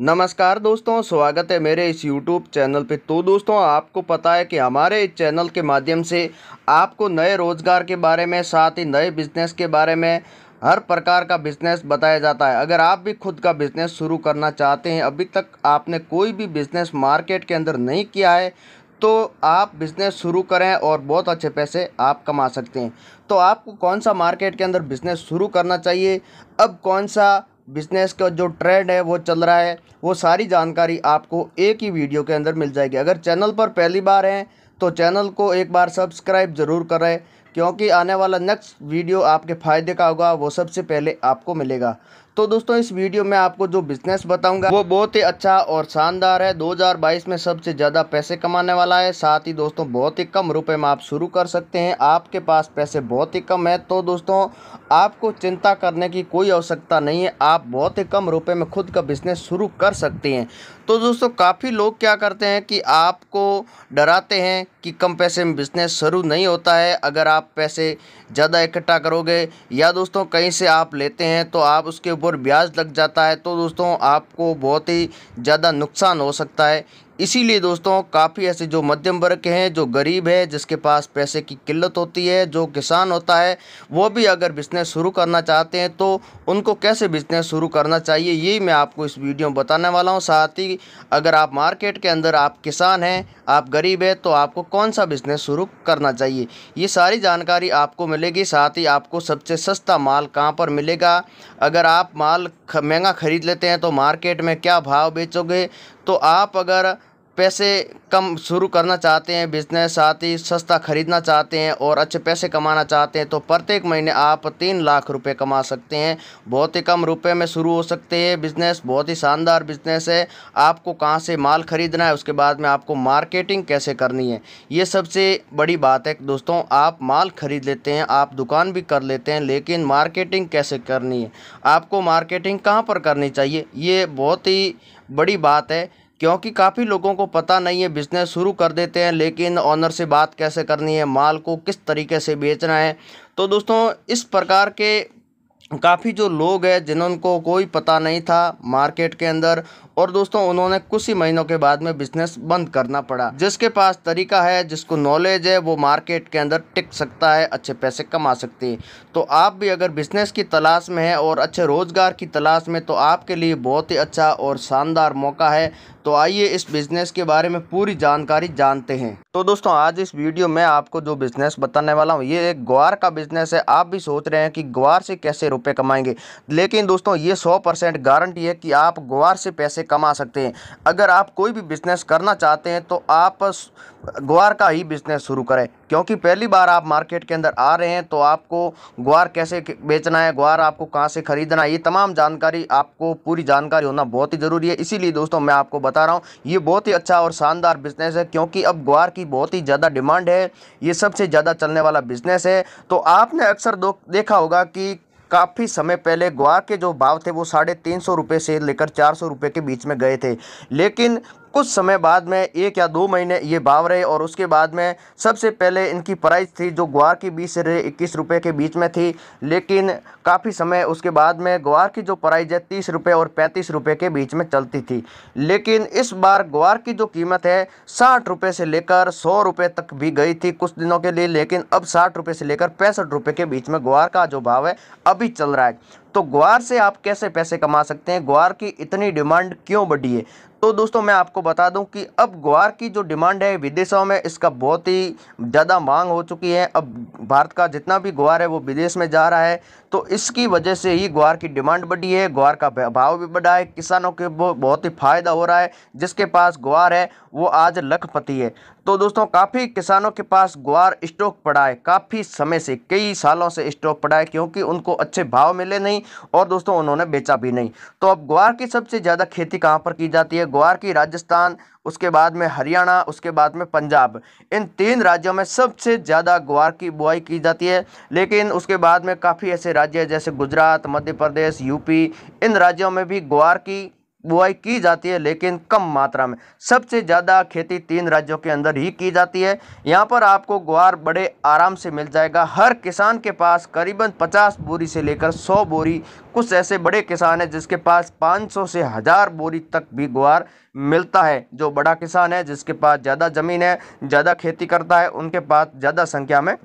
नमस्कार दोस्तों स्वागत है मेरे इस YouTube चैनल पे तो दोस्तों आपको पता है कि हमारे इस चैनल के माध्यम से आपको नए रोज़गार के बारे में साथ ही नए बिजनेस के बारे में हर प्रकार का बिजनेस बताया जाता है अगर आप भी खुद का बिजनेस शुरू करना चाहते हैं अभी तक आपने कोई भी बिजनेस मार्केट के अंदर नहीं किया है तो आप बिज़नेस शुरू करें और बहुत अच्छे पैसे आप कमा सकते हैं तो आपको कौन सा मार्केट के अंदर बिज़नेस शुरू करना चाहिए अब कौन सा बिजनेस का जो ट्रेंड है वो चल रहा है वो सारी जानकारी आपको एक ही वीडियो के अंदर मिल जाएगी अगर चैनल पर पहली बार हैं तो चैनल को एक बार सब्सक्राइब ज़रूर करें क्योंकि आने वाला नेक्स्ट वीडियो आपके फ़ायदे का होगा वो सबसे पहले आपको मिलेगा तो दोस्तों इस वीडियो में आपको जो बिजनेस बताऊंगा वो बहुत ही अच्छा और शानदार है 2022 में सबसे ज़्यादा पैसे कमाने वाला है साथ ही दोस्तों बहुत ही कम रुपए में आप शुरू कर सकते हैं आपके पास पैसे बहुत ही कम है तो दोस्तों आपको चिंता करने की कोई आवश्यकता नहीं है आप बहुत ही कम रुपये में खुद का बिजनेस शुरू कर सकते हैं तो दोस्तों काफ़ी लोग क्या करते हैं कि आपको डराते हैं कि कम पैसे में बिज़नेस शुरू नहीं होता है अगर आप पैसे ज़्यादा इकट्ठा करोगे या दोस्तों कहीं से आप लेते हैं तो आप उसके ऊपर ऊपर ब्याज लग जाता है तो दोस्तों आपको बहुत ही ज़्यादा नुकसान हो सकता है इसीलिए दोस्तों काफ़ी ऐसे जो मध्यम वर्ग के हैं जो गरीब है जिसके पास पैसे की किल्लत होती है जो किसान होता है वो भी अगर बिज़नेस शुरू करना चाहते हैं तो उनको कैसे बिज़नेस शुरू करना चाहिए ये मैं आपको इस वीडियो में बताने वाला हूँ साथ ही अगर आप मार्केट के अंदर आप किसान हैं आप गरीब है तो आपको कौन सा बिज़नेस शुरू करना चाहिए ये सारी जानकारी आपको मिलेगी साथ ही आपको सबसे सस्ता माल कहाँ पर मिलेगा अगर आप माल महंगा ख़रीद लेते हैं तो मार्केट में क्या भाव बेचोगे तो आप अगर पैसे कम शुरू करना चाहते हैं बिज़नेस साथ ही सस्ता ख़रीदना चाहते हैं और अच्छे पैसे कमाना चाहते हैं तो प्रत्येक महीने आप तीन लाख रुपए कमा सकते हैं बहुत ही कम रुपए में शुरू हो सकते हैं बिज़नेस बहुत ही शानदार बिज़नेस है आपको कहाँ से माल ख़रीदना है उसके बाद में आपको मार्केटिंग कैसे करनी है ये सबसे बड़ी बात है दोस्तों आप माल ख़रीद लेते हैं आप दुकान भी कर लेते हैं लेकिन मार्केटिंग कैसे करनी है आपको मार्केटिंग कहाँ पर करनी चाहिए ये बहुत ही बड़ी बात है क्योंकि काफ़ी लोगों को पता नहीं है बिज़नेस शुरू कर देते हैं लेकिन ऑनर से बात कैसे करनी है माल को किस तरीके से बेचना है तो दोस्तों इस प्रकार के काफ़ी जो लोग हैं को कोई पता नहीं था मार्केट के अंदर और दोस्तों उन्होंने कुछ ही महीनों के बाद में बिजनेस बंद करना पड़ा जिसके पास तरीका है जिसको नॉलेज है वो मार्केट के अंदर टिक सकता है अच्छे पैसे कमा सकती है तो आप भी अगर बिजनेस की तलाश में है और अच्छे रोज़गार की तलाश में तो आपके लिए बहुत ही अच्छा और शानदार मौका है तो आइए इस बिज़नेस के बारे में पूरी जानकारी जानते हैं तो दोस्तों आज इस वीडियो में आपको जो बिज़नेस बताने वाला हूँ ये एक ग्वार का बिज़नेस है आप भी सोच रहे हैं कि ग्वार से कैसे रुपए कमाएंगे लेकिन दोस्तों ये सौ परसेंट गारंटी है कि आप ग्वार से पैसे कमा सकते हैं अगर आप कोई भी बिज़नेस करना चाहते हैं तो आप ग्वार का ही बिज़नेस शुरू करें क्योंकि पहली बार आप मार्केट के अंदर आ रहे हैं तो आपको ग्वार कैसे बेचना है ग्वार आपको कहाँ से ख़रीदना है ये तमाम जानकारी आपको पूरी जानकारी होना बहुत ही ज़रूरी है इसीलिए दोस्तों मैं आपको बता रहा हूँ ये बहुत ही अच्छा और शानदार बिज़नेस है क्योंकि अब ग्वार की बहुत ही ज़्यादा डिमांड है ये सबसे ज़्यादा चलने वाला बिज़नेस है तो आपने अक्सर देखा होगा कि काफ़ी समय पहले ग्वार के जो भाव थे वो साढ़े तीन सौ रुपये से लेकर चार सौ रुपये के बीच में गए थे लेकिन कुछ समय बाद में एक या दो महीने ये भाव रहे और उसके बाद में सबसे पहले इनकी प्राइस थी जो ग्वार की बीस से इक्कीस रुपये के बीच में थी लेकिन काफ़ी समय उसके बाद में ग्वार की जो प्राइस है तीस रुपये और पैंतीस रुपये के बीच में चलती थी लेकिन इस बार ग्वार की जो कीमत है साठ रुपये से लेकर सौ रुपये तक भी गई थी कुछ दिनों के लिए लेकिन अब साठ रुपये से लेकर पैंसठ रुपये के बीच में ग्वार का जो भाव है अभी चल रहा है तो ग्वार से आप कैसे पैसे कमा सकते हैं ग्वार की इतनी डिमांड क्यों बढ़ी है तो दोस्तों मैं आपको बता दूं कि अब ग्वार की जो डिमांड है विदेशों में इसका बहुत ही ज़्यादा मांग हो चुकी है अब भारत का जितना भी ग्वार है वो विदेश में जा रहा है तो इसकी वजह से ही ग्वार की डिमांड बढ़ी है ग्वार का भाव भी बढ़ा है किसानों के बहुत ही फ़ायदा हो रहा है जिसके पास ग्वार है वो आज लखपति है तो दोस्तों काफ़ी किसानों के पास ग्वार स्टॉक पड़ा है काफ़ी समय से कई सालों से स्टॉक पड़ा है क्योंकि उनको अच्छे भाव मिले नहीं और दोस्तों उन्होंने बेचा भी नहीं तो अब ग्वार की सबसे ज़्यादा खेती कहाँ पर की जाती है ग्वार की राजस्थान उसके बाद में हरियाणा उसके बाद में पंजाब इन तीन राज्यों में सबसे ज़्यादा ग्वार की बुआई की जाती है लेकिन उसके बाद में काफ़ी ऐसे राज्य जैसे गुजरात मध्य प्रदेश यूपी इन राज्यों में भी ग्वार की बुआई की जाती है लेकिन कम मात्रा में सबसे ज़्यादा खेती तीन राज्यों के अंदर ही की जाती है यहाँ पर आपको ग्वार बड़े आराम से मिल जाएगा हर किसान के पास करीबन 50 बोरी से लेकर 100 बोरी कुछ ऐसे बड़े किसान हैं जिसके पास 500 से हज़ार बोरी तक भी ग्वार मिलता है जो बड़ा किसान है जिसके पास ज़्यादा ज़मीन है ज़्यादा खेती करता है उनके पास ज़्यादा संख्या में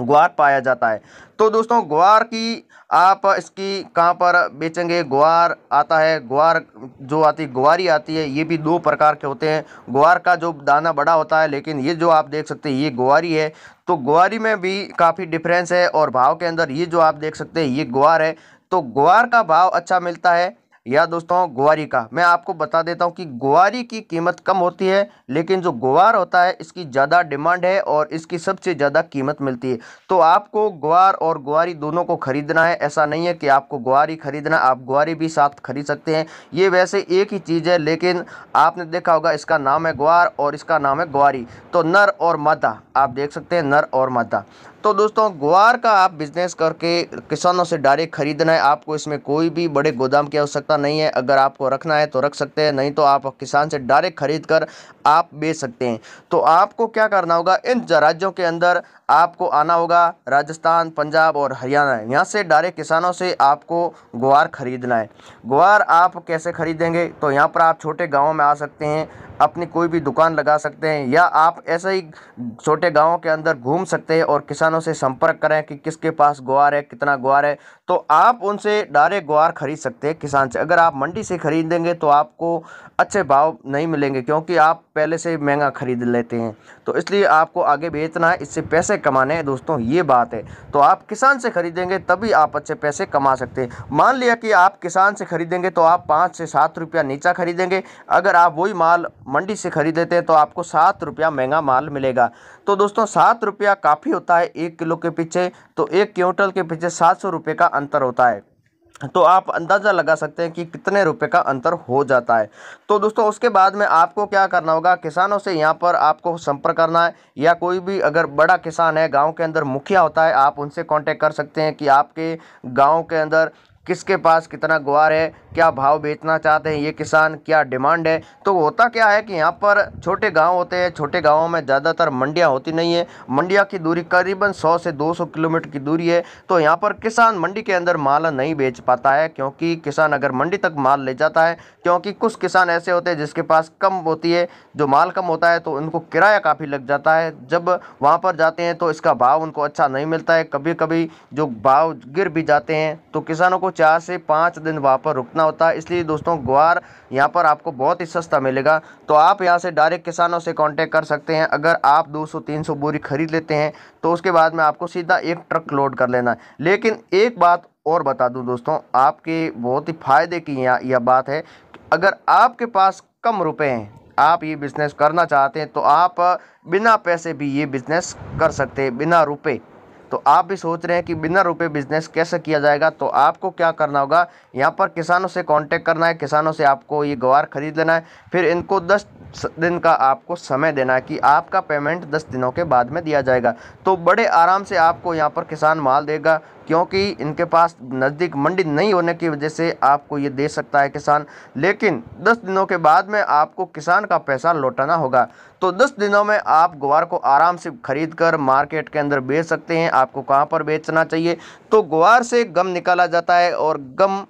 ग्वार पाया जाता है तो दोस्तों ग्वार की आप इसकी कहाँ पर बेचेंगे ग्वार आता है ग्वार जो आती ग्वारी आती है ये भी दो प्रकार के होते हैं ग्वार का जो दाना बड़ा होता है लेकिन ये जो आप देख सकते हैं ये ग्वारी है तो ग्वारी में भी काफ़ी डिफरेंस है और भाव के अंदर ये जो आप देख सकते हैं ये ग्वार है तो ग्वार का भाव अच्छा मिलता है या दोस्तों गुआरी का मैं आपको बता देता हूँ कि गुआरी की कीमत कम होती है लेकिन जो गुआर होता है इसकी ज़्यादा डिमांड है और इसकी सबसे ज़्यादा कीमत मिलती है तो आपको गुआर और गुआरी दोनों को ख़रीदना है ऐसा नहीं है कि आपको गुआरी ख़रीदना आप गुआरी भी साथ खरीद सकते हैं ये वैसे एक ही चीज़ है लेकिन आपने देखा होगा इसका नाम है गुआर और इसका नाम है गुआरी तो नर और मादा आप देख सकते हैं नर और मादा तो दोस्तों ग्वार का आप बिज़नेस करके किसानों से डायरेक्ट ख़रीदना है आपको इसमें कोई भी बड़े गोदाम की आवश्यकता नहीं है अगर आपको रखना है तो रख सकते हैं नहीं तो आप किसान से डायरेक्ट ख़रीद कर आप बेच सकते हैं तो आपको क्या करना होगा इन राज्यों के अंदर आपको आना होगा राजस्थान पंजाब और हरियाणा यहाँ से डायरेक्ट किसानों से आपको ग्वार ख़रीदना है ग्वार आप कैसे ख़रीदेंगे तो यहाँ पर आप छोटे गाँव में आ सकते हैं अपनी कोई भी दुकान लगा सकते हैं या आप ऐसे ही छोटे गाँव के अंदर घूम सकते हैं और किसानों से संपर्क करें कि किसके पास ग्वार है कितना ग्वार है तो आप उनसे डायरेक्ट ग्वार खरीद सकते हैं किसान से अगर आप मंडी से ख़रीदेंगे तो आपको अच्छे भाव नहीं मिलेंगे क्योंकि आप पहले से महंगा ख़रीद लेते हैं तो इसलिए आपको आगे बेचना है इससे पैसे कमाने हैं दोस्तों ये बात है तो आप किसान से ख़रीदेंगे तभी आप अच्छे पैसे कमा सकते हैं मान लिया कि आप किसान से ख़रीदेंगे तो आप पाँच से सात रुपया नीचा ख़रीदेंगे अगर आप वही माल मंडी से लेते हैं तो आपको सात रुपया महंगा माल मिलेगा तो दोस्तों सात रुपया काफ़ी होता है एक किलो के पीछे तो एक क्विंटल के पीछे सात सौ रुपये का अंतर होता है तो आप अंदाज़ा लगा सकते हैं कि कितने रुपए का अंतर हो जाता है तो दोस्तों उसके बाद में आपको क्या करना होगा किसानों से यहाँ पर आपको संपर्क करना है या कोई भी अगर बड़ा किसान है गांव के अंदर मुखिया होता है आप उनसे कांटेक्ट कर सकते हैं कि आपके गांव के अंदर किसके पास कितना ग्वार है क्या भाव बेचना चाहते हैं ये किसान क्या डिमांड है तो होता क्या है कि यहाँ पर छोटे गांव होते हैं छोटे गांवों में ज़्यादातर मंडियाँ होती नहीं है मंडिया की दूरी करीबन 100 से 200 किलोमीटर की दूरी है तो यहाँ पर किसान मंडी के अंदर माल नहीं बेच पाता है क्योंकि किसान अगर मंडी तक माल ले जाता है क्योंकि कुछ किसान ऐसे होते हैं जिसके पास कम होती है जो माल कम होता है तो उनको किराया काफ़ी लग जाता है जब वहाँ पर जाते हैं तो इसका भाव उनको अच्छा नहीं मिलता है कभी कभी जो भाव गिर भी जाते हैं तो किसानों को चार से पाँच दिन वहाँ पर रुकना होता है इसलिए दोस्तों ग्वार यहाँ पर आपको बहुत ही सस्ता मिलेगा तो आप यहाँ से डायरेक्ट किसानों से कॉन्टेक्ट कर सकते हैं अगर आप 200-300 बोरी खरीद लेते हैं तो उसके बाद में आपको सीधा एक ट्रक लोड कर लेना है लेकिन एक बात और बता दूँ दोस्तों आपके बहुत ही फ़ायदे की यह बात है अगर आपके पास कम रुपए हैं आप ये बिज़नेस करना चाहते हैं तो आप बिना पैसे भी ये बिज़नेस कर सकते हैं बिना रुपए तो आप भी सोच रहे हैं कि बिना रुपए बिजनेस कैसे किया जाएगा तो आपको क्या करना होगा यहाँ पर किसानों से कांटेक्ट करना है किसानों से आपको ये गवार ख़रीद लेना है फिर इनको दस दिन का आपको समय देना है कि आपका पेमेंट दस दिनों के बाद में दिया जाएगा तो बड़े आराम से आपको यहाँ पर किसान माल देगा क्योंकि इनके पास नज़दीक मंडी नहीं होने की वजह से आपको ये दे सकता है किसान लेकिन दस दिनों के बाद में आपको किसान का पैसा लौटाना होगा तो दस दिनों में आप ग्वार को आराम से खरीद कर मार्केट के अंदर बेच सकते हैं आपको कहाँ पर बेचना चाहिए तो ग्वार से गम निकाला जाता है और गम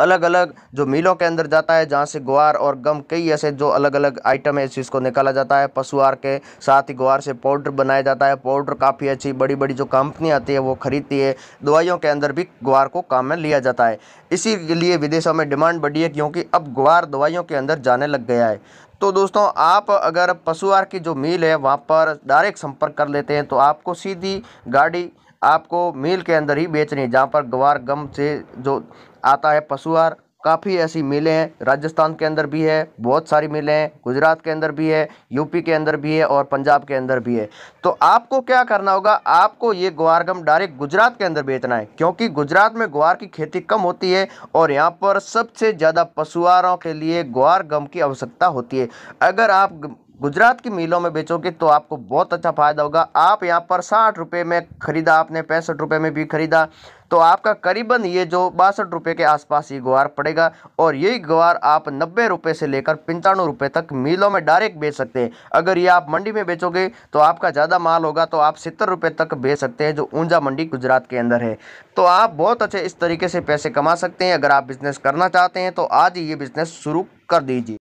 अलग अलग जो मिलों के अंदर जाता है जहाँ से ग्वार और गम कई ऐसे जो अलग अलग आइटम है जिसको निकाला जाता है पशु आर के साथ ही ग्वार से पाउडर बनाया जाता है पाउडर काफ़ी अच्छी बड़ी बड़ी जो कंपनी आती है वो खरीदती है दवाइयों के अंदर भी ग्वार को काम में लिया जाता है इसीलिए विदेशों में डिमांड बढ़ी है क्योंकि अब ग्वार दवाइयों के अंदर जाने लग गया है तो दोस्तों आप अगर पशु आर की जो मील है वहाँ पर डायरेक्ट संपर्क कर लेते हैं तो आपको सीधी गाड़ी आपको मील के अंदर ही बेचनी है जहाँ पर ग्वार गम से जो आता है आहार काफ़ी ऐसी मिलें हैं राजस्थान के अंदर भी है बहुत सारी मिलें हैं गुजरात के अंदर भी है यूपी के अंदर भी है और पंजाब के अंदर भी है तो आपको क्या करना होगा आपको ये ग्वार गम डायरेक्ट गुजरात के अंदर बेचना है क्योंकि गुजरात में ग्वार की खेती कम होती है और यहाँ पर सबसे ज़्यादा पशुआरों के लिए ग्वार गम की आवश्यकता होती है अगर आप गुजरात की मिलों में बेचोगे तो आपको बहुत अच्छा फ़ायदा होगा आप यहाँ पर साठ रुपये में ख़रीदा आपने पैंसठ रुपये में भी ख़रीदा तो आपका करीबन ये जो बासठ रुपये के आसपास ये ग्वार पड़ेगा और यही ग्वार आप नब्बे रुपये से लेकर पंचानवे रुपये तक मिलों में डायरेक्ट बेच सकते हैं अगर ये आप मंडी में बेचोगे तो आपका ज़्यादा माल होगा तो आप सत्तर रुपये तक बेच सकते हैं जो ऊंजा मंडी गुजरात के अंदर है तो आप बहुत अच्छे इस तरीके से पैसे कमा सकते हैं अगर आप बिज़नेस करना चाहते हैं तो आज ही ये बिज़नेस शुरू कर दीजिए